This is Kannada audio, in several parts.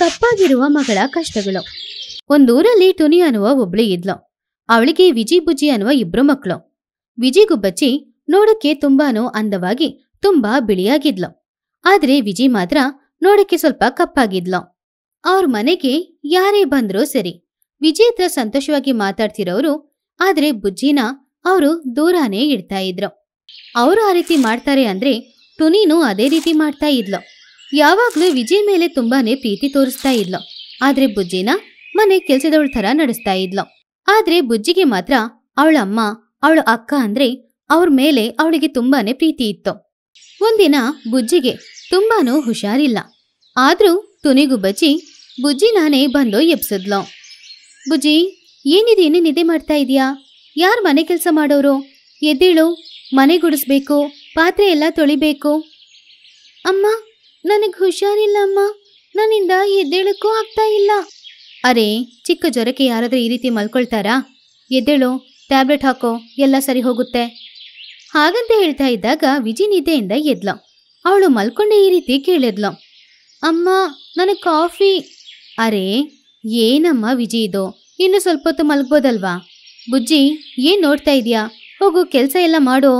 ಕಪ್ಪಾಗಿರುವ ಮಗಳ ಕಷ್ಟಗಳು ಒಂದೂರಲ್ಲಿ ಟುನಿ ಅನ್ನುವ ಒಬ್ಳಿ ಇದ್ಲು ಅವಳಿಗೆ ವಿಜಿ ಬುಜಿ ಅನ್ನುವ ಇಬ್ರು ಮಕ್ಕಳು ವಿಜಿಗುಬ್ಬಚ್ಚಿ ನೋಡಕ್ಕೆ ತುಂಬಾನು ಅಂದವಾಗಿ ತುಂಬಾ ಬಿಳಿಯಾಗಿದ್ಲು ಆದ್ರೆ ವಿಜಿ ಮಾತ್ರ ನೋಡಕ್ಕೆ ಸ್ವಲ್ಪ ಕಪ್ಪಾಗಿದ್ಲು ಅವ್ರ ಮನೆಗೆ ಯಾರೇ ಬಂದ್ರೂ ಸರಿ ವಿಜಯ್ ಹತ್ರ ಸಂತೋಷವಾಗಿ ಮಾತಾಡ್ತಿರೋರು ಆದ್ರೆ ಬುಜ್ಜಿನ ಅವರು ದೂರಾನೇ ಇಡ್ತಾ ಇದ್ರು ಅವರು ಆ ರೀತಿ ಮಾಡ್ತಾರೆ ಅಂದ್ರೆ ಟುನಿನೂ ಅದೇ ರೀತಿ ಮಾಡ್ತಾ ಇದ್ಲು ಯಾವಾಗ್ಲೂ ವಿಜಯ್ ಮೇಲೆ ತುಂಬಾನೇ ಪ್ರೀತಿ ತೋರಿಸ್ತಾ ಇದ್ಲ ಆದ್ರೆ ಬುಜ್ಜಿನ ಮನೆ ಕೆಲ್ಸದವಳ ಥರ ನಡೆಸ್ತಾ ಇದ್ಲ ಆದ್ರೆ ಬುಜ್ಜಿಗೆ ಮಾತ್ರ ಅವಳ ಅಮ್ಮ ಅವಳ ಅಕ್ಕ ಅಂದ್ರೆ ಅವ್ರ ಮೇಲೆ ಅವಳಿಗೆ ತುಂಬಾನೇ ಪ್ರೀತಿ ಇತ್ತು ಒಂದಿನ ಬುಜ್ಜಿಗೆ ತುಂಬಾನೂ ಹುಷಾರಿಲ್ಲ ಆದ್ರೂ ತುನಿಗು ಬಜ್ಜಿ ಬುಜ್ಜಿ ನಾನೇ ಬಂದು ಎಬ್ಸಿದ್ಲು ಬುಜ್ಜಿ ಏನಿದೇನೆ ನಿದ್ದೆ ಮಾಡ್ತಾ ಇದೀಯಾ ಯಾರು ಮನೆ ಕೆಲಸ ಮಾಡೋರು ಎದ್ದೇಳು ಮನೆ ಗುಡಿಸ್ಬೇಕು ಪಾತ್ರೆ ಎಲ್ಲ ತೊಳಿಬೇಕು ಅಮ್ಮ ನನಗೆ ಹುಷಾರಿಲ್ಲ ಅಮ್ಮ ನನ್ನಿಂದ ಎದ್ದೇಳಕ್ಕೂ ಆಗ್ತಾ ಇಲ್ಲ ಅರೆ ಚಿಕ್ಕ ಜ್ವರಕ್ಕೆ ಯಾರಾದರೂ ಈ ರೀತಿ ಮಲ್ಕೊಳ್ತಾರಾ ಎದ್ದೇಳು ಟ್ಯಾಬ್ಲೆಟ್ ಹಾಕೋ ಎಲ್ಲ ಸರಿ ಹೋಗುತ್ತೆ ಹಾಗಂತ ಹೇಳ್ತಾ ಇದ್ದಾಗ ವಿಜಿ ನಿದ್ದೆಯಿಂದ ಎದ್ಲ ಅವಳು ಮಲ್ಕೊಂಡೆ ಈ ರೀತಿ ಕೇಳಿದ್ಲು ಅಮ್ಮ ನನಗೆ ಕಾಫಿ ಅರೆ ಏನಮ್ಮ ವಿಜಿ ಇದು ಇನ್ನು ಸ್ವಲ್ಪ ಹೊತ್ತು ಮಲ್ಗ್ಬೋದಲ್ವಾ ಬುಜ್ಜಿ ಏನು ನೋಡ್ತಾ ಇದೀಯಾ ಹೋಗು ಕೆಲಸ ಎಲ್ಲ ಮಾಡು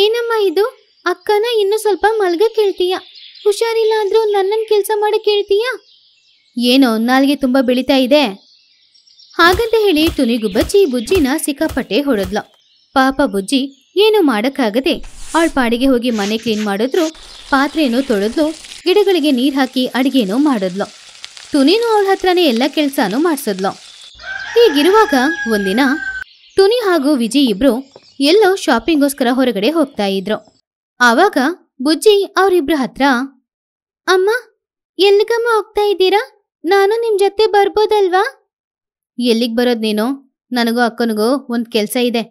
ಏನಮ್ಮ ಇದು ಅಕ್ಕನ ಇನ್ನು ಸ್ವಲ್ಪ ಮಲ್ಗ ಕೇಳ್ತೀಯ ಹುಷಾರಿಲ್ಲ ಅಂದ್ರೂ ನನ್ನನ್ ಕೆಲಸ ಮಾಡಿ ಕೇಳ್ತೀಯ ಏನೋ ನಾಲ್ಗೆ ತುಂಬ ಬೆಳೀತಾ ಇದೆ ಹಾಗಂತ ಹೇಳಿ ತುನಿಗು ಬಜ್ಜಿ ಬುಜ್ಜಿನ ಸಿಕ್ಕಾಪಟ್ಟೆ ಹೊಡೆದ್ಲ ಪಾಪ ಬುಜ್ಜಿ ಏನು ಮಾಡೋಕ್ಕಾಗದೆ ಅವಳ ಪಾಡಿಗೆ ಹೋಗಿ ಮನೆ ಕ್ಲೀನ್ ಮಾಡಿದ್ರು ಪಾತ್ರೆಯೂ ತೊಳೆದ್ಲು ಗಿಡಗಳಿಗೆ ನೀರು ಹಾಕಿ ಅಡಿಗೆನೂ ಮಾಡಿದ್ಲು ತುನಿನೂ ಅವಳ ಹತ್ರನೇ ಎಲ್ಲ ಕೆಲಸನೂ ಮಾಡಿಸಿದ್ಲು ಹೀಗಿರುವಾಗ ಒಂದಿನ ತುನಿ ಹಾಗೂ ವಿಜಯ್ ಇಬ್ರು ಎಲ್ಲೋ ಶಾಪಿಂಗ್ಗೋಸ್ಕರ ಹೊರಗಡೆ ಹೋಗ್ತಾ ಇದ್ರು ಆವಾಗ ಬುಜ್ಜಿ ಅವರಿಬ್ರ ಹತ್ರ ಅಮ್ಮ ಎಲ್ಲಿಗಮ್ಮ ಹೋಗ್ತಾ ಇದ್ದೀರಾ ನಾನು ನಿಮ್ ಜೊತೆ ಬರ್ಬೋದಲ್ವಾ ಎಲ್ಲಿಗ್ ಬರೋದ್ ನೀನು ನನಗೂ ಅಕ್ಕನಿಗೂ ಒಂದ್ ಕೆಲಸ ಇದೆ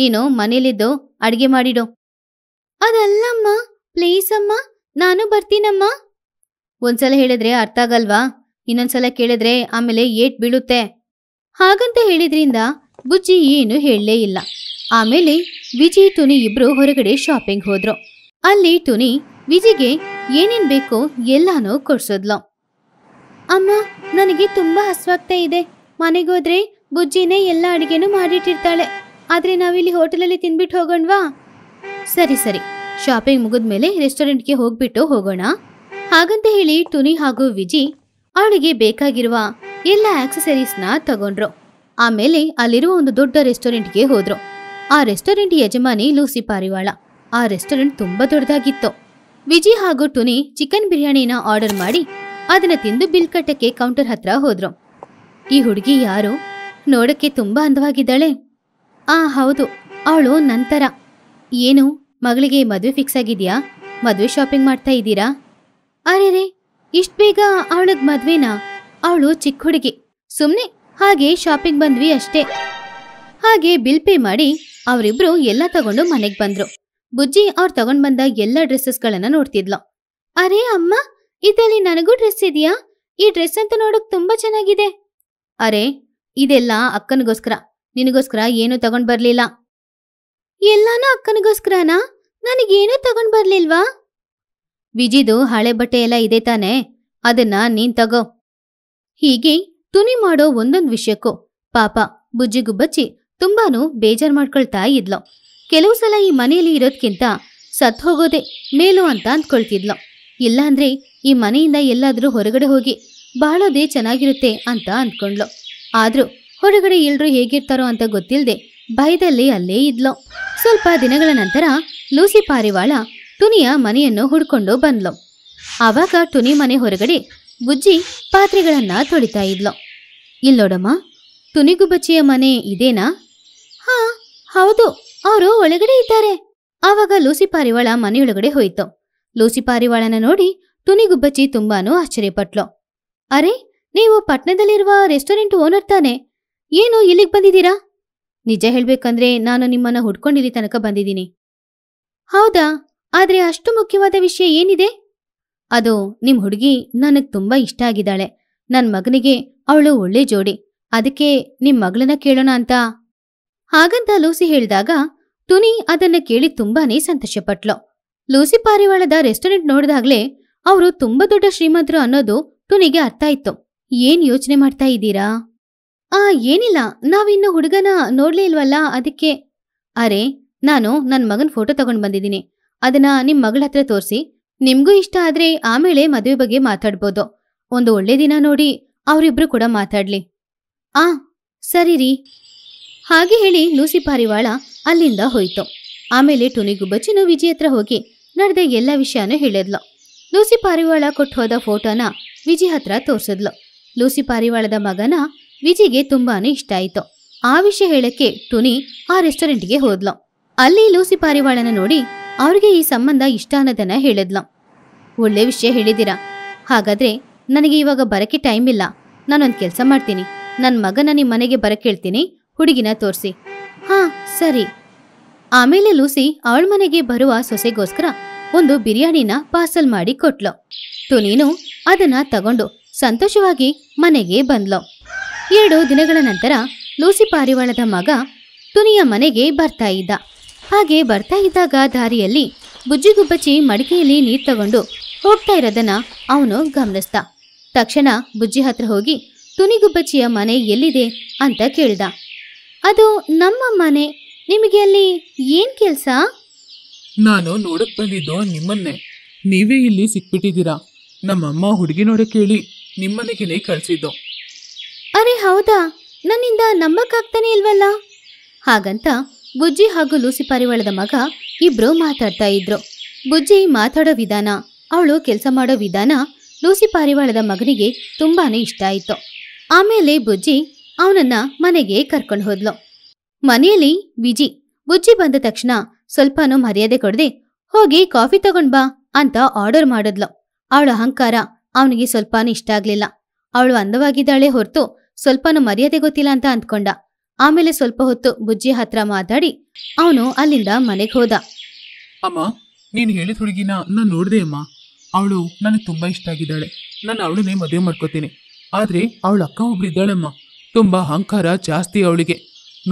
ನೀನು ಮನೇಲಿದ್ದು ಅಡಿಗೆ ಮಾಡಿಡು ಅದಲ್ಲಮ್ಮ ಪ್ಲೀಸ್ ಅಮ್ಮ ನಾನು ಬರ್ತೀನಮ್ಮ ಒಂದ್ಸಲ ಹೇಳಿದ್ರೆ ಅರ್ಥ ಆಗಲ್ವಾ ಇನ್ನೊಂದ್ಸಲ ಕೇಳಿದ್ರೆ ಆಮೇಲೆ ಏಟ್ ಬೀಳುತ್ತೆ ಹಾಗಂತ ಹೇಳಿದ್ರಿಂದ ಬುಜ್ಜಿ ಏನು ಹೇಳಲೇ ಇಲ್ಲ ಆಮೇಲೆ ವಿಜಿ ಟುನಿ ಇಬ್ರು ಹೊರಗಡೆ ಶಾಪಿಂಗ್ ಹೋದ್ರು ಅಲ್ಲಿ ಟುನಿ ವಿಜಿಗೆ ಏನೇನ್ ಬೇಕೋ ಎಲ್ಲಾನು ಕೊಡ್ಸೋದ್ಲು ಅಮ್ಮ ನನಗೆ ತುಂಬಾ ಹಸ್ವಾಗ್ತಾ ಇದೆ ಮನೆಗೋದ್ರೆ ಬುಜ್ಜಿನೇ ಎಲ್ಲ ಅಡಿಗೆನು ಮಾಡಿಟ್ಟಿರ್ತಾಳೆ ಆದ್ರೆ ನಾವಿಲ್ಲಿ ಹೋಟೆಲಲ್ಲಿ ತಿನ್ಬಿಟ್ಟು ಹೋಗೋಣವಾ ಸರಿ ಸರಿ ಶಾಪಿಂಗ್ ಮುಗಿದ್ಮೇಲೆ ರೆಸ್ಟೋರೆಂಟ್ಗೆ ಹೋಗ್ಬಿಟ್ಟು ಹೋಗೋಣ ಹಾಗಂತ ಹೇಳಿ ಟುನಿ ಹಾಗೂ ವಿಜಿ ಅವಳಿಗೆ ಬೇಕಾಗಿರುವ ಎಲ್ಲ ಆಕ್ಸೆಸರೀಸ್ನ ತಗೊಂಡ್ರು ಆಮೇಲೆ ಅಲ್ಲಿರುವ ಒಂದು ದೊಡ್ಡ ರೆಸ್ಟೋರೆಂಟ್ಗೆ ಹೋದ್ರು ಆ ರೆಸ್ಟೋರೆಂಟ್ ಯಜಮಾನಿ ಲೂಸಿ ಪಾರಿವಾಳ ಆ ರೆಸ್ಟೋರೆಂಟ್ ತುಂಬಾ ದೊಡ್ಡದಾಗಿತ್ತು ವಿಜಿ ಹಾಗೂ ಟುನಿ ಚಿಕನ್ ಬಿರಿಯಾನಿನ ಆರ್ಡರ್ ಮಾಡಿ ಅದನ್ನ ತಿಂದು ಬಿಲ್ ಕಟ್ಟಕ್ಕೆ ಕೌಂಟರ್ ಹತ್ರ ಹೋದ್ರು ಈ ಹುಡುಗಿ ಯಾರು ನೋಡಕ್ಕೆ ತುಂಬಾ ಅಂದವಾಗಿದ್ದಾಳೆ ಆ ಹೌದು ಅವಳು ನಂತರ ಏನು ಮಗಳಿಗೆ ಮದುವೆ ಫಿಕ್ಸ್ ಆಗಿದ್ಯಾ ಮದುವೆ ಶಾಪಿಂಗ್ ಮಾಡ್ತಾ ಇದ್ದೀರಾ ಅರೆ ರೇ ಇಷ್ಟು ಬೇಗ ಅವಳಗ್ ಮದ್ವೆನಾ ಅವಳು ಚಿಕ್ಕ ಹುಡುಗಿ ಸುಮ್ನೆ ಹಾಗೆ ಶಾಪಿಂಗ್ ಬಂದ್ವಿ ಅಷ್ಟೇ ಹಾಗೆ ಬಿಲ್ ಪೇ ಮಾಡಿ ಅವರಿಬ್ರು ಎಲ್ಲ ತಗೊಂಡು ಮನೆಗೆ ಬಂದ್ರು ಬುಜ್ಜಿ ಅವ್ರು ತಗೊಂಡ್ ಬಂದ ಎಲ್ಲ ಡ್ರೆಸ್ಸಸ್ಗಳನ್ನ ನೋಡ್ತಿದ್ಲು ಅರೇ ಅಮ್ಮ ಇದಲ್ಲಿ ನನಗೂ ಡ್ರೆಸ್ ಇದೆಯಾ ಈ ಡ್ರೆಸ್ ಅಂತ ನೋಡಕ್ ತುಂಬಾ ಚೆನ್ನಾಗಿದೆ ಅರೆ ಇದೆಲ್ಲ ಅಕ್ಕನಿಗೋಸ್ಕರ ನಿನಗೋಸ್ಕರ ಏನೂ ತಗೊಂಡ್ ಬರ್ಲಿಲ್ಲ ಎಲ್ಲಾನು ಅಕ್ಕನಿಗೋಸ್ಕರನಾ ನನಗೇನೂ ತಗೊಂಡ್ ಬರ್ಲಿಲ್ವಾ ವಿಜಿದು ಹಳೆ ಬಟ್ಟೆ ಎಲ್ಲ ಇದೆ ತಾನೆ ಅದನ್ನ ನೀನ್ ತಗೋ ಹೀಗೆ ತುನಿ ಮಾಡೋ ಒಂದೊಂದು ವಿಷಯಕ್ಕೂ ಪಾಪ ಬುಜ್ಜಿಗು ಬಚ್ಚಿ ತುಂಬಾನು ಬೇಜಾರ್ ಮಾಡ್ಕೊಳ್ತಾ ಇದ್ಲು ಕೆಲವು ಸಲ ಈ ಮನೆಯಲ್ಲಿ ಇರೋದ್ಕಿಂತ ಸತ್ತು ಹೋಗೋದೆ ಮೇಲು ಅಂತ ಅಂದ್ಕೊಳ್ತಿದ್ಲು ಇಲ್ಲಾಂದ್ರೆ ಈ ಮನೆಯಿಂದ ಎಲ್ಲಾದರೂ ಹೊರಗಡೆ ಹೋಗಿ ಬಾಳೋದೇ ಚೆನ್ನಾಗಿರುತ್ತೆ ಅಂತ ಅಂದ್ಕೊಂಡ್ಲು ಆದರೂ ಹೊರಗಡೆ ಎಲ್ಲರೂ ಹೇಗಿರ್ತಾರೋ ಅಂತ ಗೊತ್ತಿಲ್ಲದೆ ಭಯದಲ್ಲಿ ಅಲ್ಲೇ ಇದ್ಲು ಸ್ವಲ್ಪ ದಿನಗಳ ನಂತರ ಲೂಸಿ ಪಾರಿವಾಳ ಟುನಿಯ ಮನೆಯನ್ನು ಹುಡ್ಕೊಂಡು ಬಂದ್ಲು ಆವಾಗ ಟುನಿ ಮನೆ ಹೊರಗಡೆ ಬುಜ್ಜಿ ಪಾತ್ರೆಗಳನ್ನು ತೊಳಿತಾ ಇದ್ಲು ಇಲ್ಲೋಡಮ್ಮ ತುನಿಗುಬಚ್ಚಿಯ ಮನೆ ಇದೇನಾ ಹಾ ಹೌದು ಅವರು ಒಳಗಡೆ ಇದ್ದಾರೆ ಆವಾಗ ಲೂಸಿ ಪಾರಿವಾಳ ಮನೆಯೊಳಗಡೆ ಹೋಯಿತು ಲೂಸಿ ಪಾರಿವಾಳನ ನೋಡಿ ತುನಿಗುಬ್ಬಚ್ಚಿ ತುಂಬಾನು ಆಶ್ಚರ್ಯಪಟ್ಲು ಅರೆ ನೀವು ಪಟ್ನದಲ್ಲಿರುವ ರೆಸ್ಟೋರೆಂಟ್ ಓನರ್ ತಾನೆ ಏನು ಇಲ್ಲಿಗೆ ಬಂದಿದ್ದೀರಾ ನಿಜ ಹೇಳ್ಬೇಕಂದ್ರೆ ನಾನು ನಿಮ್ಮನ್ನ ಹುಡ್ಕೊಂಡಿರಿ ತನಕ ಬಂದಿದ್ದೀನಿ ಹೌದಾ ಆದ್ರೆ ಅಷ್ಟು ಮುಖ್ಯವಾದ ವಿಷಯ ಏನಿದೆ ಅದು ನಿಮ್ ಹುಡುಗಿ ನನಗ್ ತುಂಬಾ ಇಷ್ಟ ಆಗಿದ್ದಾಳೆ ನನ್ನ ಮಗನಿಗೆ ಅವಳು ಒಳ್ಳೆ ಜೋಡಿ ಅದಕ್ಕೆ ನಿಮ್ ಮಗಳನ್ನ ಕೇಳೋಣ ಅಂತ ಹಾಗಂತ ಲೂಸಿ ಹೇಳಿದಾಗ ಟುನಿ ಅದನ್ನ ಕೇಳಿ ತುಂಬಾನೇ ಸಂತೋಷಪಟ್ಲು ಲೂಸಿ ಪಾರಿವಾಳದ ರೆಸ್ಟೋರೆಂಟ್ ನೋಡಿದಾಗ್ಲೇ ಅವರು ತುಂಬಾ ದೊಡ್ಡ ಶ್ರೀಮಂತರು ಅನ್ನೋದು ಟುನಿಗೆ ಅರ್ಥ ಆಯ್ತು ಏನ್ ಯೋಚನೆ ಮಾಡ್ತಾ ಇದ್ದೀರಾ ಆ ಏನಿಲ್ಲ ನಾವಿನ್ನು ಹುಡುಗನ ನೋಡ್ಲೇ ಇಲ್ವಲ್ಲ ಅದಕ್ಕೆ ಅರೆ ನಾನು ನನ್ನ ಮಗನ ಫೋಟೋ ತಗೊಂಡ್ ಬಂದಿದ್ದೀನಿ ಅದನ್ನ ನಿಮ್ ಮಗಳ ಹತ್ರ ತೋರಿಸಿ ನಿಮ್ಗೂ ಇಷ್ಟ ಆದ್ರೆ ಆಮೇಲೆ ಮದುವೆ ಬಗ್ಗೆ ಮಾತಾಡ್ಬೋದು ಒಂದು ಒಳ್ಳೆ ದಿನ ನೋಡಿ ಅವರಿಬ್ರು ಕೂಡ ಮಾತಾಡ್ಲಿ ಆ ಸರಿ ರೀ ಹಾಗೆ ಹೇಳಿ ಲೂಸಿ ಪಾರಿವಾಳ ಅಲ್ಲಿಂದ ಹೋಯ್ತು ಆಮೇಲೆ ಟುನಿ ಗುಬ್ಬಚ್ಚಿನೂ ವಿಜಿ ಹತ್ರ ಹೋಗಿ ನಡೆದ ಎಲ್ಲ ವಿಷಯನೂ ಹೇಳಿದ್ಲು ಲೂಸಿ ಪಾರಿವಾಳ ಕೊಟ್ಟು ಹೋದ ಫೋಟೋನ ವಿಜಿ ಹತ್ರ ತೋರಿಸಿದ್ಲು ಲೂಸಿ ಪಾರಿವಾಳದ ಮಗನ ವಿಜಿಗೆ ತುಂಬಾನೇ ಇಷ್ಟ ಆಯಿತು ಆ ವಿಷಯ ಹೇಳಕ್ಕೆ ಟುನಿ ಆ ರೆಸ್ಟೋರೆಂಟ್ಗೆ ಹೋದ್ಲು ಅಲ್ಲಿ ಲೂಸಿ ಪಾರಿವಾಳನ ನೋಡಿ ಅವ್ರಿಗೆ ಈ ಸಂಬಂಧ ಇಷ್ಟ ಅನ್ನೋದನ್ನ ಹೇಳಿದ್ಲು ಒಳ್ಳೆ ವಿಷಯ ಹೇಳಿದ್ದೀರಾ ಹಾಗಾದ್ರೆ ನನಗೆ ಇವಾಗ ಬರಕ್ಕೆ ಟೈಮ್ ಇಲ್ಲ ನಾನೊಂದು ಕೆಲಸ ಮಾಡ್ತೀನಿ ನನ್ನ ಮಗನ ನಿಮ್ಮ ಮನೆಗೆ ಬರಕ್ಕೆ ಹೇಳ್ತೀನಿ ಹುಡುಗಿನ ತೋರಿಸಿ ಹಾ ಸರಿ ಆಮೇಲೆ ಲೂಸಿ ಅವಳ ಮನೆಗೆ ಬರುವ ಸೊಸೆಗೋಸ್ಕರ ಒಂದು ಬಿರಿಯಾನಿನ ಪಾರ್ಸಲ್ ಮಾಡಿ ಕೊಟ್ಲು ತುನೀನು ಅದನ್ನ ತಗೊಂಡು ಸಂತೋಷವಾಗಿ ಮನೆಗೆ ಬಂದ್ಲು ಎರಡು ದಿನಗಳ ನಂತರ ಲೂಸಿ ಪಾರಿವಾಳದ ಮಗ ತುನಿಯ ಮನೆಗೆ ಬರ್ತಾ ಇದ್ದ ಹಾಗೆ ಬರ್ತಾ ಇದ್ದಾಗ ದಾರಿಯಲ್ಲಿ ಬುಜ್ಜಿಗುಬ್ಬಚ್ಚಿ ಮಡಿಕೆಯಲ್ಲಿ ನೀರು ತಗೊಂಡು ಹೋಗ್ತಾ ಇರೋದನ್ನ ಅವನು ಗಮನಿಸ್ದ ತಕ್ಷಣ ಬುಜ್ಜಿ ಹತ್ರ ಹೋಗಿ ತುನಿಗುಬ್ಬಚ್ಚಿಯ ಮನೆ ಎಲ್ಲಿದೆ ಅಂತ ಕೇಳ್ದ ಅದು ನಮ್ಮ ಮನೆ ನಿಮಗೆ ಅಲ್ಲಿ ಏನ್ ಕೆಲಸ ನಾನು ನೋಡಕ್ ಬಂದಿದ್ದು ನಿಮ್ಮನ್ನೇ ನೀವೇ ಇಲ್ಲಿ ಸಿಕ್ಬಿಟ್ಟಿದ್ದೀರಾ ನಮ್ಮಮ್ಮ ಹುಡುಗಿ ನೋಡಕ್ ಹೇಳಿ ನಿಮ್ಮನೆಗೆನೆ ಕಳ್ಸಿದ್ದು ಅರೆ ಹೌದಾ ನನ್ನಿಂದ ನಂಬಕ್ಕಾಗ್ತಾನೆ ಇಲ್ವಲ್ಲ ಹಾಗಂತ ಬುಜ್ಜಿ ಹಾಗೂ ಲೂಸಿ ಪರಿವಾಳದ ಮಗ ಇಬ್ರು ಮಾತಾಡ್ತಾ ಇದ್ರು ಬುಜ್ಜಿ ಮಾತಾಡೋ ವಿಧಾನ ಅವಳು ಕೆಲಸ ಮಾಡೋ ವಿಧಾನ ಲೂಸಿ ಪಾರಿವಾಳದ ಮಗನಿಗೆ ತುಂಬಾನೇ ಇಷ್ಟ ಆಯಿತು ಆಮೇಲೆ ಬುಜ್ಜಿ ಅವನನ್ನ ಮನೆಗೆ ಕರ್ಕೊಂಡು ಹೋದ್ಲು ಮನೆಯಲ್ಲಿ ವಿಜಿ ಬುಜ್ಜಿ ಬಂದ ತಕ್ಷಣ ಸ್ವಲ್ಪನೂ ಮರ್ಯಾದೆ ಕೊಡದೆ ಹೋಗಿ ಕಾಫಿ ತಗೊಂಡ್ ಬಾ ಅಂತ ಆರ್ಡರ್ ಮಾಡಿದ್ಲು ಅವಳ ಅಹಂಕಾರ ಅವನಿಗೆ ಸ್ವಲ್ಪನೂ ಇಷ್ಟ ಆಗ್ಲಿಲ್ಲ ಅವಳು ಅಂದವಾಗಿದ್ದಾಳೆ ಹೊರತು ಸ್ವಲ್ಪನೂ ಮರ್ಯಾದೆ ಗೊತ್ತಿಲ್ಲ ಅಂತ ಅಂದ್ಕೊಂಡ ಆಮೇಲೆ ಸ್ವಲ್ಪ ಹೊತ್ತು ಬುಜ್ಜಿ ಹತ್ರ ಮಾತಾಡಿ ಅವನು ಅಲ್ಲಿಂದ ಮನೆಗೆ ಹೋದ ಅಮ್ಮ ನೀನು ಹೇಳಿದ ಹುಡುಗಿನ ನಾನು ನೋಡಿದೆ ಅಮ್ಮ ಅವಳು ನನಗೆ ತುಂಬಾ ಇಷ್ಟ ಆಗಿದ್ದಾಳೆ ನಾನು ಅವಳನ್ನೇ ಮದುವೆ ಮಾಡ್ಕೋತೀನಿ ಆದ್ರೆ ಅವಳ ಅಕ್ಕ ಒಬ್ರು ಅಮ್ಮ ತುಂಬಾ ಅಹಂಕಾರ ಜಾಸ್ತಿ ಅವಳಿಗೆ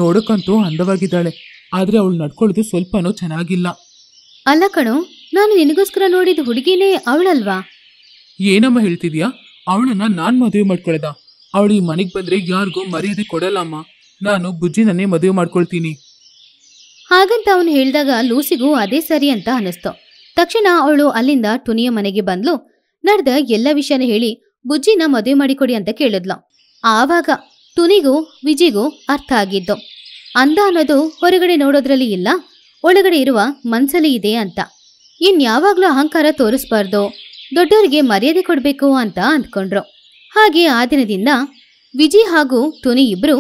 ನೋಡಕ್ಕಂತೂ ಅಂದವಾಗಿದ್ದಾಳೆ ಆದ್ರೆ ಅವಳು ನಡ್ಕೊಳ್ಳೋದು ಸ್ವಲ್ಪನೂ ಚೆನ್ನಾಗಿಲ್ಲ ಅಲ್ಲ ಕಣೋ ನಾನು ನಿನಗೋಸ್ಕರ ನೋಡಿದ ಹುಡುಗಿನೇ ಅವಳಲ್ವಾ ಏನಮ್ಮ ಹೇಳ್ತಿದ್ಯಾ ಅವಳನ್ನ ನಾನ್ ಮದುವೆ ಮಾಡ್ಕೊಳ್ಳದ ಅವಳು ಈ ಮನೆಗೆ ಬಂದ್ರೆ ಯಾರಿಗೂ ಮರ್ಯಾದೆ ಕೊಡಲ್ಲಮ್ಮ ನಾನು ಬುಜ್ಜಿನನ್ನೇ ಮದುವೆ ಮಾಡ್ಕೊಳ್ತೀನಿ ಹಾಗಂತ ಅವನು ಹೇಳಿದಾಗ ಲೂಸಿಗೂ ಅದೇ ಸರಿ ಅಂತ ಅನಿಸ್ತು ತಕ್ಷಣ ಅವಳು ಅಲ್ಲಿಂದ ಟುನಿಯ ಮನೆಗೆ ಬಂದ್ಲು ನಡೆದ ಎಲ್ಲ ವಿಷಯನ ಹೇಳಿ ಬುಜ್ಜಿನ ಮದುವೆ ಮಾಡಿಕೊಡಿ ಅಂತ ಕೇಳಿದ್ಲು ಆವಾಗ ತುನಿಗೂ ವಿಜಿಗೂ ಅರ್ಥ ಆಗಿದ್ದು ಅಂದ ಅನ್ನೋದು ಹೊರಗಡೆ ನೋಡೋದ್ರಲ್ಲಿ ಇಲ್ಲ ಒಳಗಡೆ ಇರುವ ಮನಸ್ಸಲ್ಲಿ ಇದೆ ಅಂತ ಇನ್ಯಾವಾಗಲೂ ಅಹಂಕಾರ ತೋರಿಸ್ಬಾರ್ದು ದೊಡ್ಡವರಿಗೆ ಮರ್ಯಾದೆ ಕೊಡಬೇಕು ಅಂತ ಅಂದ್ಕೊಂಡ್ರು ಹಾಗೆ ಆ ದಿನದಿಂದ ವಿಜಿ ಹಾಗೂ ತುನಿ ಇಬ್ರು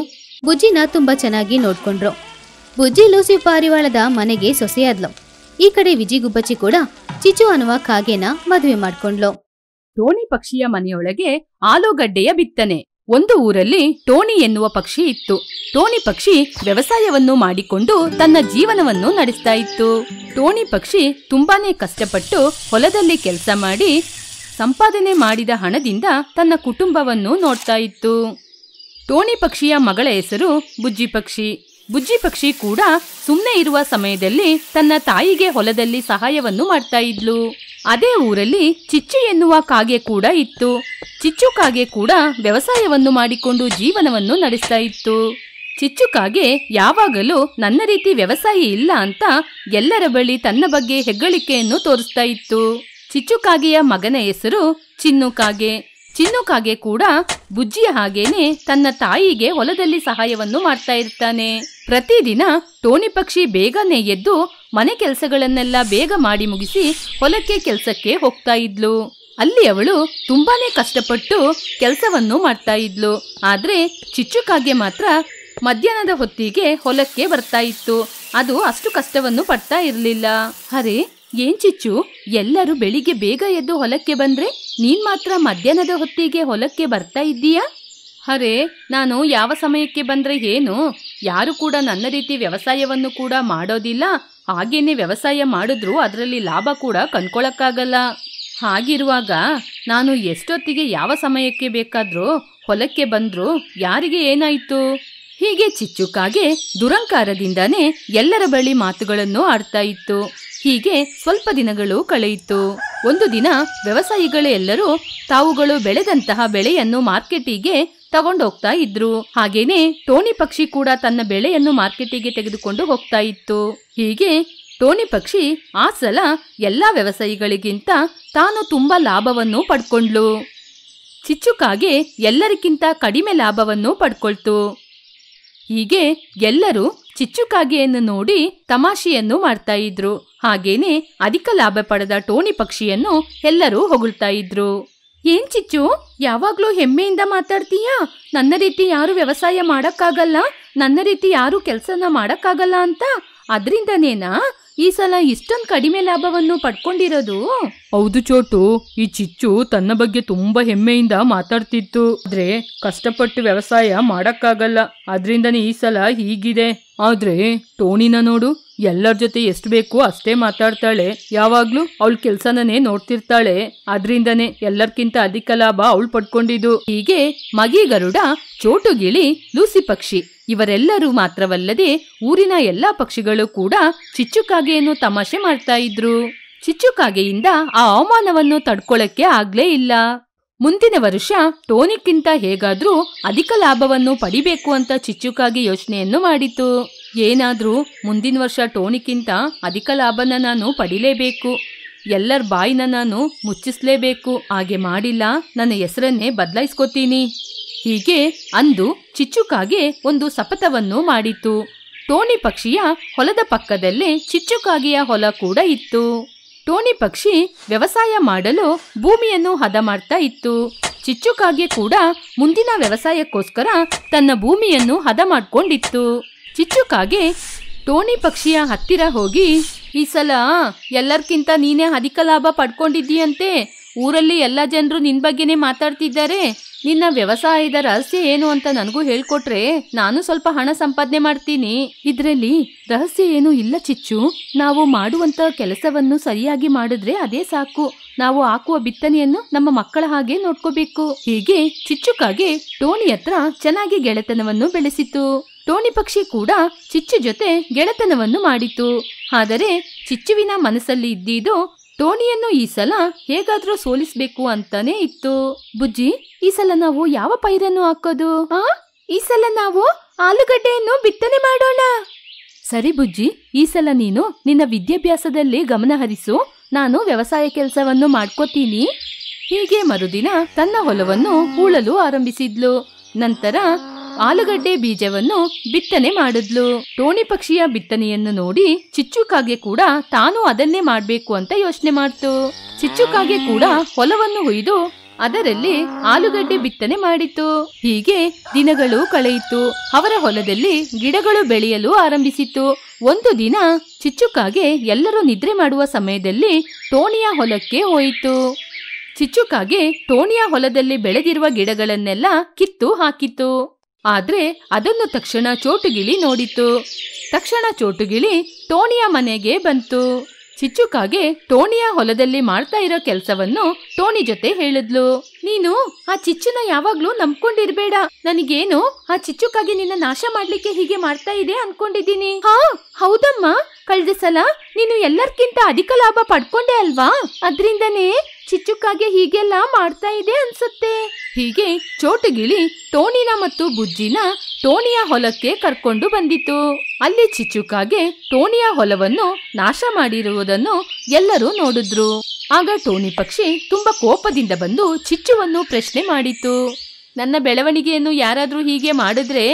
ಬುಜ್ಜಿನ ತುಂಬಾ ಚೆನ್ನಾಗಿ ನೋಡ್ಕೊಂಡ್ರು ಬುಜ್ಜಿ ಲೂಸಿ ಪಾರಿವಾಳದ ಮನೆಗೆ ಸೊಸೆಯಾದ್ಲು ಈ ಕಡೆ ವಿಜಿ ಗುಬ್ಬಚ್ಚಿ ಕೂಡ ಚಿಚು ಅನ್ನುವ ಕಾಗೆನ ಮದುವೆ ಮಾಡ್ಕೊಂಡ್ಲು ಟೋನಿ ಪಕ್ಷಿಯ ಮನೆಯೊಳಗೆ ಆಲೂಗಡ್ಡೆಯ ಬಿತ್ತನೆ ಒಂದು ಊರಲ್ಲಿ ಟೋಣಿ ಎನ್ನುವ ಪಕ್ಷಿ ಇತ್ತು ಟೋಣಿ ಪಕ್ಷಿ ವ್ಯವಸಾಯವನ್ನು ಮಾಡಿಕೊಂಡು ತನ್ನ ಜೀವನವನ್ನು ನಡೆಸ್ತಾ ಇತ್ತು ಟೋಣಿ ಪಕ್ಷಿ ತುಂಬಾನೇ ಕಷ್ಟಪಟ್ಟು ಹೊಲದಲ್ಲಿ ಕೆಲಸ ಮಾಡಿ ಸಂಪಾದನೆ ಮಾಡಿದ ಹಣದಿಂದ ತನ್ನ ಕುಟುಂಬವನ್ನು ನೋಡ್ತಾ ಇತ್ತು ಟೋಣಿ ಪಕ್ಷಿಯ ಮಗಳ ಹೆಸರು ಬುಜ್ಜಿ ಪಕ್ಷಿ ಬುಜ್ಜಿ ಪಕ್ಷಿ ಕೂಡ ಸುಮ್ಮನೆ ಇರುವ ಸಮಯದಲ್ಲಿ ತನ್ನ ತಾಯಿಗೆ ಹೊಲದಲ್ಲಿ ಸಹಾಯವನ್ನು ಮಾಡ್ತಾ ಇದ್ಲು ಅದೇ ಊರಲ್ಲಿ ಚಿಚ್ಚು ಎನ್ನುವ ಕಾಗೆ ಕೂಡ ಇತ್ತು ಚಿಚ್ಚು ಕಾಗೆ ಕೂಡ ವ್ಯವಸಾಯವನ್ನು ಮಾಡಿಕೊಂಡು ಜೀವನವನ್ನು ನಡೆಸ್ತಾ ಇತ್ತು ಚಿಚ್ಚು ಕಾಗೆ ಯಾವಾಗಲೂ ನನ್ನ ರೀತಿ ವ್ಯವಸಾಯಿ ಇಲ್ಲ ಅಂತ ಎಲ್ಲರ ಬಳಿ ತನ್ನ ಬಗ್ಗೆ ಹೆಗ್ಗಳಿಕೆಯನ್ನು ತೋರಿಸ್ತಾ ಇತ್ತು ಚಿಚ್ಚು ಕಾಗೆಯ ಮಗನ ಹೆಸರು ಚಿನ್ನು ಕಾಗೆ ಚಿನ್ನುಕಾಗೆ ಕೂಡ ಬುಜ್ಜಿಯ ಹಾಗೇನೆ ತನ್ನ ತಾಯಿಗೆ ಹೊಲದಲ್ಲಿ ಸಹಾಯವನ್ನು ಮಾಡ್ತಾ ಇರ್ತಾನೆ ಪ್ರತಿದಿನ ಟೋಣಿ ಪಕ್ಷಿ ಬೇಗನೆ ಎದ್ದು ಮನೆ ಕೆಲಸಗಳನ್ನೆಲ್ಲ ಬೇಗ ಮಾಡಿ ಮುಗಿಸಿ ಹೊಲಕ್ಕೆ ಕೆಲಸಕ್ಕೆ ಹೋಗ್ತಾ ಇದ್ಲು ಅಲ್ಲಿ ಅವಳು ತುಂಬಾನೇ ಕಷ್ಟಪಟ್ಟು ಕೆಲಸವನ್ನು ಮಾಡ್ತಾ ಇದ್ಲು ಆದ್ರೆ ಚಿಚ್ಚುಕಾಗೆ ಮಾತ್ರ ಮಧ್ಯಾಹ್ನದ ಹೊತ್ತಿಗೆ ಹೊಲಕ್ಕೆ ಬರ್ತಾ ಇತ್ತು ಅದು ಅಷ್ಟು ಕಷ್ಟವನ್ನು ಪಡ್ತಾ ಇರಲಿಲ್ಲ ಅರೆ ಏನ್ ಚಿಚ್ಚು ಎಲ್ಲರೂ ಬೆಳಿಗ್ಗೆ ಬೇಗ ಎದ್ದು ಹೊಲಕ್ಕೆ ಬಂದ್ರೆ ನೀನ್ ಮಾತ್ರ ಮಧ್ಯಾಹ್ನದ ಹೊತ್ತಿಗೆ ಹೊಲಕ್ಕೆ ಬರ್ತಾ ಇದ್ದೀಯಾ ಅರೆ ನಾನು ಯಾವ ಸಮಯಕ್ಕೆ ಬಂದ್ರೆ ಏನು ಯಾರು ಕೂಡ ನನ್ನ ರೀತಿ ವ್ಯವಸಾಯವನ್ನು ಕೂಡ ಮಾಡೋದಿಲ್ಲ ಹಾಗೇನೆ ವ್ಯವಸಾಯ ಮಾಡಿದ್ರು ಅದರಲ್ಲಿ ಲಾಭ ಕೂಡ ಕಂಡ್ಕೊಳಕ್ಕಾಗಲ್ಲ ಹಾಗಿರುವಾಗ ನಾನು ಎಷ್ಟೊತ್ತಿಗೆ ಯಾವ ಸಮಯಕ್ಕೆ ಬೇಕಾದರೂ ಹೊಲಕ್ಕೆ ಬಂದ್ರು ಯಾರಿಗೆ ಏನಾಯಿತು ಹೀಗೆ ಚಿಚ್ಚುಕಾಗೆ ದುರಂಕಾರದಿಂದಾನೇ ಎಲ್ಲರ ಬಳಿ ಮಾತುಗಳನ್ನು ಆಡ್ತಾ ಇತ್ತು ಹೀಗೆ ಸ್ವಲ್ಪ ದಿನಗಳು ಕಳೆಯಿತು ಒಂದು ದಿನ ವ್ಯವಸಾಯಿಗಳೆಲ್ಲರೂ ತಾವುಗಳು ಬೆಳೆದಂತಹ ಬೆಳೆಯನ್ನು ಮಾರ್ಕೆಟಿಗೆ ತಗೊಂಡೋಗ್ತಾ ಇದ್ರು ಹಾಗೇನೆ ಟೋಣಿ ಪಕ್ಷಿ ಕೂಡ ತನ್ನ ಬೆಳೆಯನ್ನು ಮಾರ್ಕೆಟಿಗೆ ತೆಗೆದುಕೊಂಡು ಹೋಗ್ತಾ ಇತ್ತು ಹೀಗೆ ಟೋಣಿ ಪಕ್ಷಿ ಆ ಸಲ ಎಲ್ಲಾ ವ್ಯವಸಾಯಿಗಳಿಗಿಂತ ತಾನು ತುಂಬಾ ಲಾಭವನ್ನು ಪಡ್ಕೊಂಡ್ಲು ಚಿಚ್ಚುಕಾಗೆ ಎಲ್ಲರಿಗಿಂತ ಕಡಿಮೆ ಲಾಭವನ್ನು ಪಡ್ಕೊಳ್ತು ಹೀಗೆ ಎಲ್ಲರೂ ಚಿಚ್ಚುಕಾಗೆಯನ್ನು ನೋಡಿ ತಮಾಷೆಯನ್ನು ಮಾಡ್ತಾ ಇದ್ರು ಹಾಗೇನೆ ಅಧಿಕ ಲಾಭ ಪಡೆದ ಟೋಣಿ ಪಕ್ಷಿಯನ್ನು ಎಲ್ಲರೂ ಹೊಗಳ್ತಾ ಇದ್ರು ಏನ್ ಚಿಚ್ಚು ಯಾವಾಗ್ಲೂ ಹೆಮ್ಮೆಯಿಂದ ಮಾತಾಡ್ತೀಯಾ ನನ್ನ ರೀತಿ ಯಾರು ವ್ಯವಸಾಯ ಮಾಡಕ್ಕಾಗಲ್ಲ ನನ್ನ ರೀತಿ ಯಾರು ಕೆಲಸನ ಮಾಡಕ್ಕಾಗಲ್ಲ ಅಂತ ಅದರಿಂದನೇನಾ ಈ ಸಲ ಇಷ್ಟೊಂದು ಕಡಿಮೆ ಲಾಭವನ್ನು ಪಡ್ಕೊಂಡಿರೋದು ಹೌದು ಚೋಟು ಈ ಚಿಚ್ಚು ತನ್ನ ಬಗ್ಗೆ ತುಂಬಾ ಹೆಮ್ಮೆಯಿಂದ ಮಾತಾಡ್ತಿತ್ತು ಆದ್ರೆ ಕಷ್ಟಪಟ್ಟು ವ್ಯವಸಾಯ ಮಾಡಕ್ಕಾಗಲ್ಲ ಅದ್ರಿಂದನೇ ಈ ಸಲ ಹೀಗಿದೆ ಆದ್ರೆ ಟೋಣಿನ ನೋಡು ಎಲ್ಲರ ಜೊತೆ ಎಷ್ಟು ಬೇಕೋ ಅಷ್ಟೇ ಮಾತಾಡ್ತಾಳೆ ಯಾವಾಗ್ಲೂ ಅವಳ ಕೆಲ್ಸನೇ ನೋಡ್ತಿರ್ತಾಳೆ ಅದ್ರಿಂದನೇ ಎಲ್ಲರ್ಕಿಂತ ಅಧಿಕ ಲಾಭ ಅವಳು ಪಡ್ಕೊಂಡಿದ್ದು ಹೀಗೆ ಮಗಿ ಗರುಡ ಚೋಟುಗಿಳಿ ಲೂಸಿ ಪಕ್ಷಿ ಇವರೆಲ್ಲರೂ ಮಾತ್ರವಲ್ಲದೆ ಊರಿನ ಎಲ್ಲಾ ಪಕ್ಷಿಗಳು ಕೂಡ ಚಿಚ್ಚುಕಾಗೆಯನ್ನು ತಮಾಷೆ ಮಾಡ್ತಾ ಇದ್ರು ಚಿಚ್ಚುಕಾಗೆಯಿಂದ ಆ ಅವಮಾನವನ್ನು ತಡ್ಕೊಳಕ್ಕೆ ಆಗ್ಲೇ ಇಲ್ಲ ಮುಂದಿನ ವರ್ಷ ಟೋನಿಕ್ಕಿಂತ ಹೇಗಾದ್ರೂ ಅಧಿಕ ಲಾಭವನ್ನು ಪಡಿಬೇಕು ಅಂತ ಚಿಚ್ಚುಕಾಗಿ ಯೋಚನೆಯನ್ನು ಮಾಡಿತು ಏನಾದರೂ ಮುಂದಿನ ವರ್ಷ ಟೋಣಿಗಿಂತ ಅಧಿಕ ಲಾಭನ ನಾನು ಪಡಿಲೇಬೇಕು ಎಲ್ಲರ ಬಾಯಿನ ನಾನು ಮುಚ್ಚಿಸಲೇಬೇಕು ಹಾಗೆ ಮಾಡಿಲ್ಲ ನನ್ನ ಹೆಸರನ್ನೇ ಬದಲಾಯಿಸ್ಕೋತೀನಿ ಹೀಗೆ ಅಂದು ಚಿಚ್ಚುಕಾಗೆ ಒಂದು ಸಪಥವನ್ನು ಮಾಡಿತು ಟೋಣಿ ಪಕ್ಷಿಯ ಹೊಲದ ಪಕ್ಕದಲ್ಲೇ ಚಿಚ್ಚುಕಾಗೆಯ ಹೊಲ ಕೂಡ ಇತ್ತು ಟೋಣಿ ಪಕ್ಷಿ ವ್ಯವಸಾಯ ಮಾಡಲು ಭೂಮಿಯನ್ನು ಹದ ಮಾಡ್ತಾ ಇತ್ತು ಚಿಚ್ಚುಕಾಗೆ ಕೂಡ ಮುಂದಿನ ವ್ಯವಸಾಯಕ್ಕೋಸ್ಕರ ತನ್ನ ಭೂಮಿಯನ್ನು ಹದ ಮಾಡಿಕೊಂಡಿತ್ತು ಚಿಚ್ಚುಕಾಗೆ ಟೋಣಿ ಪಕ್ಷಿಯ ಹತ್ತಿರ ಹೋಗಿ ಈ ಸಲ ಎಲ್ಲರ್ಕಿಂತ ನೀನೇ ಅಧಿಕ ಲಾಭ ಪಡ್ಕೊಂಡಿದ್ದೀಯಂತೆ ಊರಲ್ಲಿ ಎಲ್ಲ ಜನರು ನಿನ್ನ ಬಗ್ಗೆನೇ ಮಾತಾಡ್ತಿದ್ದಾರೆ ನಿನ್ನ ವ್ಯವಸಾಯದ ರಹಸ್ಯ ಏನು ಅಂತ ನನಗೂ ಹೇಳ್ಕೊಟ್ರೆ ನಾನು ಸ್ವಲ್ಪ ಹಣ ಸಂಪಾದನೆ ಮಾಡ್ತೀನಿ ಇದರಲ್ಲಿ ರಹಸ್ಯ ಏನು ಇಲ್ಲ ಚಿಚ್ಚು ನಾವು ಮಾಡುವಂತ ಕೆಲಸವನ್ನು ಸರಿಯಾಗಿ ಮಾಡಿದ್ರೆ ಅದೇ ಸಾಕು ನಾವು ಹಾಕುವ ಬಿತ್ತನೆಯನ್ನು ನಮ್ಮ ಮಕ್ಕಳ ಹಾಗೆ ನೋಡ್ಕೋಬೇಕು ಹೀಗೆ ಚಿಚ್ಚುಕಾಗೆ ಟೋಣಿ ಹತ್ರ ಚೆನ್ನಾಗಿ ಗೆಳೆತನವನ್ನು ಬೆಳೆಸಿತು ಟೋಣಿ ಪಕ್ಷಿ ಕೂಡ ಚಿಚ್ಚು ಜೊತೆ ಗೆಳೆತನವನ್ನು ಮಾಡಿತು ಆದರೆ ಚಿಚ್ಚುವಿನ ಮನಸ್ಸಲ್ಲಿ ಇದ್ದಿದ್ದು ಟೋಣಿಯನ್ನು ಈ ಸಲ ಹೇಗಾದ್ರೂ ಸೋಲಿಸಬೇಕು ಅಂತಾನೆ ಇತ್ತು ಬುಜ್ಜಿ ಈ ಸಲ ನಾವು ಯಾವ ಪೈರನ್ನು ಹಾಕೋದು ಈ ಸಲ ನಾವು ಆಲೂಗಡ್ಡೆಯನ್ನು ಬಿತ್ತನೆ ಮಾಡೋಣ ಸರಿ ಬುಜ್ಜಿ ಈ ಸಲ ನೀನು ನಿನ್ನ ವಿದ್ಯಾಭ್ಯಾಸದಲ್ಲಿ ಗಮನ ಹರಿಸು ನಾನು ವ್ಯವಸಾಯ ಕೆಲಸವನ್ನು ಮಾಡ್ಕೋತೀನಿ ಹೀಗೆ ಮರುದಿನ ತನ್ನ ಹೊಲವನ್ನು ಹೂಳಲು ಆರಂಭಿಸಿದ್ಲು ನಂತರ ಆಲೂಗಡ್ಡೆ ಬೀಜವನ್ನು ಬಿತ್ತನೆ ಮಾಡಿದ್ಲು ಟೋಣಿ ಪಕ್ಷಿಯ ಬಿತ್ತನೆಯನ್ನು ನೋಡಿ ಚಿಚ್ಚುಕಾಗೆ ಕೂಡ ತಾನು ಅದನ್ನೇ ಮಾಡಬೇಕು ಅಂತ ಯೋಚನೆ ಮಾಡ್ತು ಚಿಚ್ಚುಕಾಗೆ ಕೂಡ ಹೊಲವನ್ನು ಹುಯ್ದು ಅದರಲ್ಲಿ ಆಲೂಗಡ್ಡೆ ಬಿತ್ತನೆ ಮಾಡಿತು ಹೀಗೆ ದಿನಗಳು ಕಳೆಯಿತು ಅವರ ಹೊಲದಲ್ಲಿ ಗಿಡಗಳು ಬೆಳೆಯಲು ಆರಂಭಿಸಿತು ಒಂದು ದಿನ ಚಿಚ್ಚುಕಾಗೆ ಎಲ್ಲರೂ ನಿದ್ರೆ ಮಾಡುವ ಸಮಯದಲ್ಲಿ ಟೋಣಿಯ ಹೊಲಕ್ಕೆ ಹೋಯಿತು ಚಿಚ್ಚುಕಾಗೆ ಟೋಣಿಯ ಹೊಲದಲ್ಲಿ ಬೆಳೆದಿರುವ ಗಿಡಗಳನ್ನೆಲ್ಲ ಕಿತ್ತು ಹಾಕಿತು ಆದರೆ ಅದನ್ನು ತಕ್ಷಣ ಚೋಟುಗಿಳಿ ನೋಡಿತು ತಕ್ಷಣ ಚೋಟುಗಿಳಿ ಟೋಣಿಯ ಮನೆಗೆ ಬಂತು ಚಿಚ್ಚುಕಾಗೆ ಟೋಣಿಯ ಹೊಲದಲ್ಲಿ ಮಾಡ್ತಾ ಇರೋ ಕೆಲಸವನ್ನು ಟೋಣಿ ಜೊತೆ ಹೇಳಿದ್ಲು ನೀನು ಆ ಚಿಚ್ಚುನ ಯಾವಾಗ್ಲೂ ನಂಬ್ಕೊಂಡಿರ್ಬೇಡ ನನಗೇನು ಆ ಚಿಚ್ಚುಕಾಗೆ ನಿನ್ನ ನಾಶ ಮಾಡ್ಲಿಕ್ಕೆ ಹೀಗೆ ಮಾಡ್ತಾ ಇದೆ ಅನ್ಕೊಂಡಿದ್ದೀನಿ ಹಾ ಹೌದಮ್ಮ ಕಳೆದ ಸಲ ನೀನು ಎಲ್ಲರ್ಕಿಂತ ಅಧಿಕ ಲಾಭ ಪಡ್ಕೊಂಡೆ ಅಲ್ವಾ ಅದ್ರಿಂದನೇ ಚಿಚ್ಚುಕಾಗೆ ಹೀಗೆಲ್ಲ ಮಾಡ್ತಾ ಇದೆ ಅನ್ಸುತ್ತೆ ಹೀಗೆ ಚೋಟುಗಿಳಿ ಟೋಣಿನ ಮತ್ತು ಬುಜ್ಜಿನ ಟೋಣಿಯ ಹೊಲಕ್ಕೆ ಕರ್ಕೊಂಡು ಬಂದಿತು ಅಲ್ಲಿ ಚಿಚ್ಚುಕಾಗೆ ಟೋಣಿಯ ಹೊಲವನ್ನು ನಾಶ ಮಾಡಿರುವುದನ್ನು ಎಲ್ಲರೂ ನೋಡಿದ್ರು ಆಗ ಟೋನಿ ಪಕ್ಷಿ ತುಂಬಾ ಕೋಪದಿಂದ ಬಂದು ಚಿಚ್ಚುವನ್ನು ಪ್ರಶ್ನೆ ಮಾಡಿತು ನನ್ನ ಬೆಳವಣಿಗೆಯನ್ನು ಯಾರಾದರೂ ಹೀಗೆ ಮಾಡಿದ್ರೆ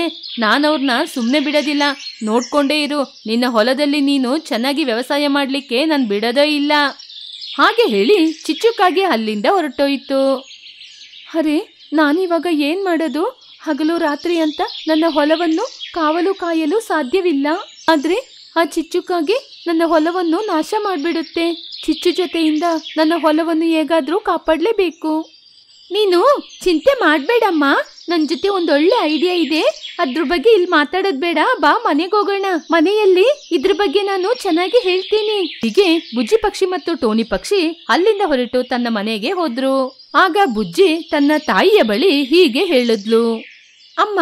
ನಾನವ್ರನ್ನ ಸುಮ್ಮನೆ ಬಿಡೋದಿಲ್ಲ ನೋಡ್ಕೊಂಡೇ ಇರು ನಿನ್ನ ಹೊಲದಲ್ಲಿ ನೀನು ಚೆನ್ನಾಗಿ ವ್ಯವಸಾಯ ಮಾಡಲಿಕ್ಕೆ ನಾನು ಬಿಡೋದೇ ಇಲ್ಲ ಹಾಗೆ ಹೇಳಿ ಚಿಚ್ಚುಕ್ಕಾಗಿ ಅಲ್ಲಿಂದ ಹೊರಟೋಯಿತು ಅರೆ ನಾನಿವಾಗ ಏನು ಮಾಡೋದು ಹಗಲು ರಾತ್ರಿ ಅಂತ ನನ್ನ ಹೊಲವನ್ನು ಕಾವಲು ಕಾಯಲು ಸಾಧ್ಯವಿಲ್ಲ ಆದರೆ ಆ ಚಿಚ್ಚುಕ್ಕಾಗಿ ನನ್ನ ಹೊಲವನ್ನು ನಾಶ ಮಾಡಿಬಿಡುತ್ತೆ ಚಿಚ್ಚು ಜೊತೆಯಿಂದ ನನ್ನ ಹೊಲವನ್ನು ಹೇಗಾದರೂ ಕಾಪಾಡಲೇಬೇಕು ನೀನು ಚಿಂತೆ ಮಾಡಬೇಡಮ್ಮ ನನ್ನ ಜೊತೆ ಒಂದೊಳ್ಳೆ ಐಡಿಯಾ ಇದೆ ಅದ್ರ ಬಗ್ಗೆ ಇಲ್ಲಿ ಮಾತಾಡೋದು ಬೇಡ ಬಾ ಮನೆಗೆ ಹೋಗೋಣ ಮನೆಯಲ್ಲಿ ಇದ್ರ ಬಗ್ಗೆ ನಾನು ಚೆನ್ನಾಗಿ ಹೇಳ್ತೀನಿ ಹೀಗೆ ಬುಜ್ಜಿ ಪಕ್ಷಿ ಮತ್ತು ಟೋನಿ ಪಕ್ಷಿ ಅಲ್ಲಿಂದ ಹೊರಟು ತನ್ನ ಮನೆಗೆ ಹೋದ್ರು ಆಗ ಬುಜ್ಜಿ ತನ್ನ ತಾಯಿಯ ಬಳಿ ಹೀಗೆ ಹೇಳಿದ್ಲು ಅಮ್ಮ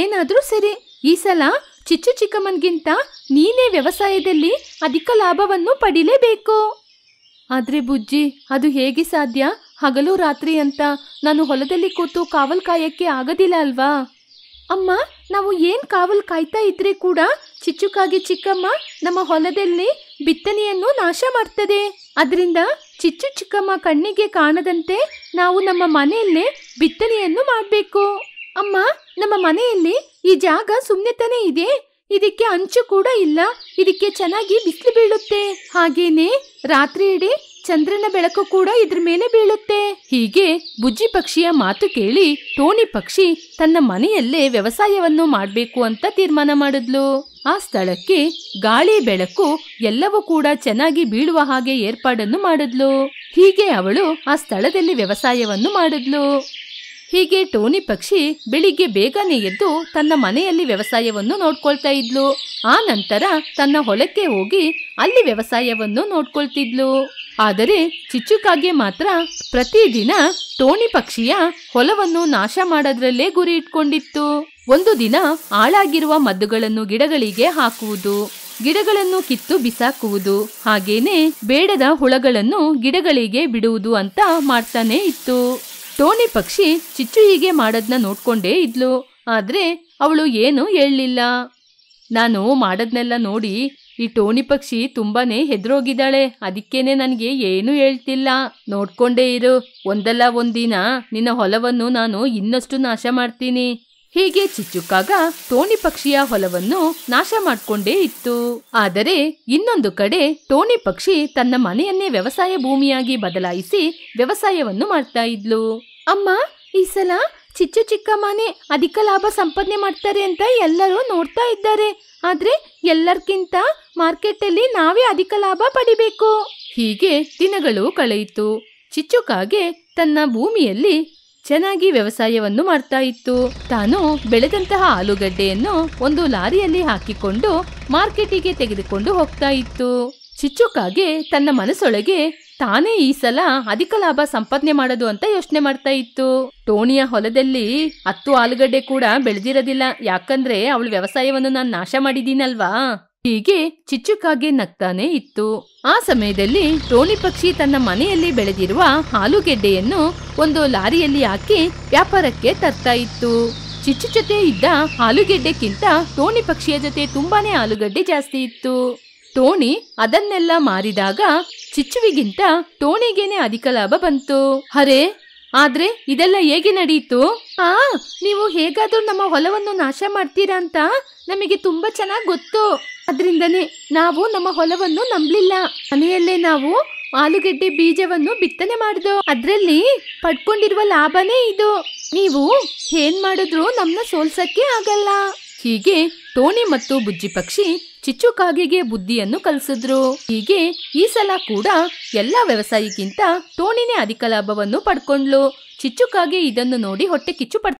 ಏನಾದರೂ ಸರಿ ಈ ಸಲ ಚಿಚ್ಚು ಚಿಕ್ಕಮ್ಮನ್ಗಿಂತ ನೀನೇ ವ್ಯವಸಾಯದಲ್ಲಿ ಅಧಿಕ ಲಾಭವನ್ನು ಪಡಿಲೇಬೇಕು ಆದ್ರೆ ಬುಜ್ಜಿ ಅದು ಹೇಗೆ ಸಾಧ್ಯ ಹಗಲು ರಾತ್ರಿ ಅಂತ ನಾನು ಹೊಲದಲ್ಲಿ ಕೂತು ಕಾವಲ್ ಕಾಯಕ್ಕೆ ಆಗೋದಿಲ್ಲ ಅಲ್ವಾ ಅಮ್ಮ ನಾವು ಏನು ಕಾವಲ್ ಕಾಯ್ತಾ ಇದ್ರೆ ಕೂಡ ಚಿಚ್ಚುಕಾಗಿ ಚಿಕ್ಕಮ್ಮ ನಮ್ಮ ಹೊಲದಲ್ಲಿ ಬಿತ್ತನೆಯನ್ನು ನಾಶ ಮಾಡ್ತದೆ ಅದರಿಂದ ಚಿಚ್ಚು ಚಿಕ್ಕಮ್ಮ ಕಣ್ಣಿಗೆ ಕಾಣದಂತೆ ನಾವು ನಮ್ಮ ಮನೆಯಲ್ಲೇ ಬಿತ್ತನೆಯನ್ನು ಮಾಡಬೇಕು ಅಮ್ಮ ನಮ್ಮ ಮನೆಯಲ್ಲಿ ಈ ಜಾಗ ಸುಮ್ಮನೆ ತಾನೇ ಇದೆ ಇದಕ್ಕೆ ಅಂಚು ಕೂಡ ಇಲ್ಲ ಇದಕ್ಕೆ ಚೆನ್ನಾಗಿ ಬಿಸಿಲು ಬೀಳುತ್ತೆ ಹಾಗೇನೆ ರಾತ್ರಿ ಇಡೀ ಚಂದ್ರನ ಬೆಳಕು ಕೂಡ ಇದ್ರ ಮೇಲೆ ಬೀಳುತ್ತೆ ಹೀಗೆ ಬುಜ್ಜಿ ಪಕ್ಷಿಯ ಮಾತು ಕೇಳಿ ಟೋನಿ ಪಕ್ಷಿ ತನ್ನ ಮನೆಯಲ್ಲೇ ವ್ಯವಸಾಯವನ್ನು ಮಾಡಬೇಕು ಅಂತ ತೀರ್ಮಾನ ಮಾಡಿದ್ಲು ಆ ಸ್ಥಳಕ್ಕೆ ಗಾಳಿ ಬೆಳಕು ಎಲ್ಲವೂ ಕೂಡ ಚೆನ್ನಾಗಿ ಬೀಳುವ ಹಾಗೆ ಏರ್ಪಾಡನ್ನು ಮಾಡಿದ್ಲು ಹೀಗೆ ಅವಳು ಆ ಸ್ಥಳದಲ್ಲಿ ವ್ಯವಸಾಯವನ್ನು ಮಾಡಿದ್ಲು ಹೀಗೆ ಟೋನಿ ಪಕ್ಷಿ ಬೆಳಿಗ್ಗೆ ಬೇಗನೆ ಎದ್ದು ತನ್ನ ಮನೆಯಲ್ಲಿ ವ್ಯವಸಾಯವನ್ನು ನೋಡ್ಕೊಳ್ತಾ ಇದ್ಲು ಆ ನಂತರ ತನ್ನ ಹೊಲಕ್ಕೆ ಹೋಗಿ ಅಲ್ಲಿ ವ್ಯವಸಾಯವನ್ನು ನೋಡ್ಕೊಳ್ತಿದ್ಲು ಆದರೆ ಚಿಚ್ಚುಕಾಗೆ ಮಾತ್ರ ಪ್ರತಿದಿನ ಟೋಣಿ ಪಕ್ಷಿಯ ಹೊಲವನ್ನು ನಾಶ ಮಾಡೋದ್ರಲ್ಲೇ ಗುರಿ ಇಟ್ಕೊಂಡಿತ್ತು ಒಂದು ದಿನ ಹಾಳಾಗಿರುವ ಮದ್ದುಗಳನ್ನು ಗಿಡಗಳಿಗೆ ಹಾಕುವುದು ಗಿಡಗಳನ್ನು ಕಿತ್ತು ಬಿಸಾಕುವುದು ಹಾಗೇನೆ ಬೇಡದ ಹುಳಗಳನ್ನು ಗಿಡಗಳಿಗೆ ಬಿಡುವುದು ಅಂತ ಮಾಡ್ತಾನೆ ಇತ್ತು ಟೋಣಿ ಪಕ್ಷಿ ಚಿಚ್ಚು ಹೀಗೆ ಮಾಡೋದ್ನ ನೋಡ್ಕೊಂಡೇ ಇದ್ಲು ಆದ್ರೆ ಅವಳು ಏನು ಹೇಳಲಿಲ್ಲ ನಾನು ಮಾಡದ್ನೆಲ್ಲ ನೋಡಿ ಈ ಟೋಣಿ ಪಕ್ಷಿ ತುಂಬಾನೇ ಹೆದ್ರೋಗಿದ್ದಾಳೆ ಅದಕ್ಕೇನೆ ನನಗೆ ಏನೂ ಹೇಳ್ತಿಲ್ಲ ನೋಡ್ಕೊಂಡೇ ಇರು ಒಂದಲ್ಲ ಒಂದಿನ ನಿನ್ನ ಹೊಲವನ್ನು ನಾನು ಇನ್ನಷ್ಟು ನಾಶ ಮಾಡ್ತೀನಿ ಹೀಗೆ ಚಿಚ್ಚುಕಾಗ ಟೋಣಿ ಪಕ್ಷಿಯ ಹೊಲವನ್ನು ನಾಶ ಮಾಡಿಕೊಂಡೇ ಇತ್ತು ಆದರೆ ಇನ್ನೊಂದು ಕಡೆ ಟೋಣಿ ಪಕ್ಷಿ ತನ್ನ ಮನೆಯನ್ನೇ ವ್ಯವಸಾಯ ಭೂಮಿಯಾಗಿ ಬದಲಾಯಿಸಿ ವ್ಯವಸಾಯವನ್ನು ಮಾಡ್ತಾ ಇದ್ಲು ಅಮ್ಮ ಈ ಸಲ ಚಿಚ್ಚ ಚಿಕ್ಕಮ್ಮನೇ ಅಧಿಕ ಲಾಭ ಸಂಪಾದನೆ ಮಾಡ್ತಾರೆ ಅಂತ ಎಲ್ಲರೂ ನೋಡ್ತಾ ಇದ್ದಾರೆ ಆದರೆ ಎಲ್ಲರಿಗಿಂತ ಅಲ್ಲಿ ನಾವೇ ಅಧಿಕ ಲಾಭ ಪಡಿಬೇಕು ಹೀಗೆ ದಿನಗಳು ಕಳೆಯಿತು ಚಿಚ್ಚುಕಾಗೆ ತನ್ನ ಭೂಮಿಯಲ್ಲಿ ಚೆನ್ನಾಗಿ ವ್ಯವಸಾಯವನ್ನು ಮಾಡ್ತಾ ಇತ್ತು ತಾನು ಬೆಳೆದಂತಹ ಆಲೂಗಡ್ಡೆಯನ್ನು ಒಂದು ಲಾರಿಯಲ್ಲಿ ಹಾಕಿಕೊಂಡು ಮಾರ್ಕೆಟಿಗೆ ತೆಗೆದುಕೊಂಡು ಹೋಗ್ತಾ ಇತ್ತು ಚಿಚ್ಚುಕಾಗೆ ತನ್ನ ಮನಸ್ಸೊಳಗೆ ತಾನೇ ಈ ಸಲ ಅಧಿಕ ಲಾಭ ಸಂಪಾದನೆ ಮಾಡೋದು ಅಂತ ಯೋಚನೆ ಮಾಡ್ತಾ ಇತ್ತು ಟೋಣಿಯ ಹೊಲದಲ್ಲಿ ಹತ್ತು ಆಲೂಗಡ್ಡೆ ಕೂಡ ಬೆಳೆದಿರೋದಿಲ್ಲ ಯಾಕಂದ್ರೆ ಅವಳು ವ್ಯವಸಾಯವನ್ನು ನಾನು ನಾಶ ಮಾಡಿದೀನಲ್ವಾ ಹೀಗೆ ಚಿಚ್ಚುಕಾಗೆ ನಗ್ತಾನೆ ಇತ್ತು ಆ ಸಮಯದಲ್ಲಿ ಟೋಣಿ ಪಕ್ಷಿ ತನ್ನ ಮನೆಯಲ್ಲಿ ಬೆಳೆದಿರುವ ಆಲೂಗೆಡ್ಡೆಯನ್ನು ಒಂದು ಲಾರಿಯಲ್ಲಿ ಹಾಕಿ ವ್ಯಾಪಾರಕ್ಕೆ ತರ್ತಾ ಇತ್ತು ಚಿಚ್ಚು ಜೊತೆ ಇದ್ದ ಆಲೂಗೆಡ್ಡೆಕ್ಕಿಂತ ಟೋಣಿ ಪಕ್ಷಿಯ ಜೊತೆ ತುಂಬಾನೇ ಆಲೂಗಡ್ಡೆ ಜಾಸ್ತಿ ಇತ್ತು ಟೋಣಿ ಅದನ್ನೆಲ್ಲ ಮಾರಿದಾಗ ಚಿಚ್ಚುವಿಗಿಂತ ಟೋಣಿಗೇನೆ ಅಧಿಕ ಲಾಭ ಬಂತು ಅರೆ ಆದ್ರೆ ಇದೆಲ್ಲ ಹೇಗೆ ನಡೆಯಿತು ಆ ನೀವು ಹೇಗಾದ್ರೂ ನಮ್ಮ ಹೊಲವನ್ನು ನಾಶ ಮಾಡ್ತೀರಾ ಅಂತ ನಮಗೆ ತುಂಬಾ ಚೆನ್ನಾಗಿ ಗೊತ್ತು ಅದರಿಂದನೇ ನಾವು ನಮ್ಮ ಹೊಲವನ್ನು ನಂಬಲಿಲ್ಲ ಮನೆಯಲ್ಲೇ ನಾವು ಆಲೂಗೆಡ್ಡೆ ಬೀಜವನ್ನು ಬಿತ್ತನೆ ಮಾಡಿದೋ ಅದರಲ್ಲಿ ಪಡ್ಕೊಂಡಿರುವ ಲಾಭನೇ ಇದು ನೀವು ಏನ್ ಮಾಡಿದ್ರು ನಮ್ನ ಸೋಲ್ಸಕ್ಕೆ ಆಗಲ್ಲ ಹೀಗೆ ಟೋಣಿ ಮತ್ತು ಬುಜ್ಜಿ ಪಕ್ಷಿ ಚಿಚ್ಚು ಕಾಗೆಗೆ ಬುದ್ಧಿಯನ್ನು ಕಲಿಸಿದ್ರು ಹೀಗೆ ಈ ಸಲ ಕೂಡ ಎಲ್ಲಾ ವ್ಯವಸಾಯಿಗಿಂತ ಟೋಣಿನೇ ಅಧಿಕ ಲಾಭವನ್ನು ಪಡ್ಕೊಂಡ್ಲು ಚಿಚ್ಚುಕಾಗೆ ಇದನ್ನು ನೋಡಿ ಹೊಟ್ಟೆ ಕಿಚ್ಚು ಪಡ್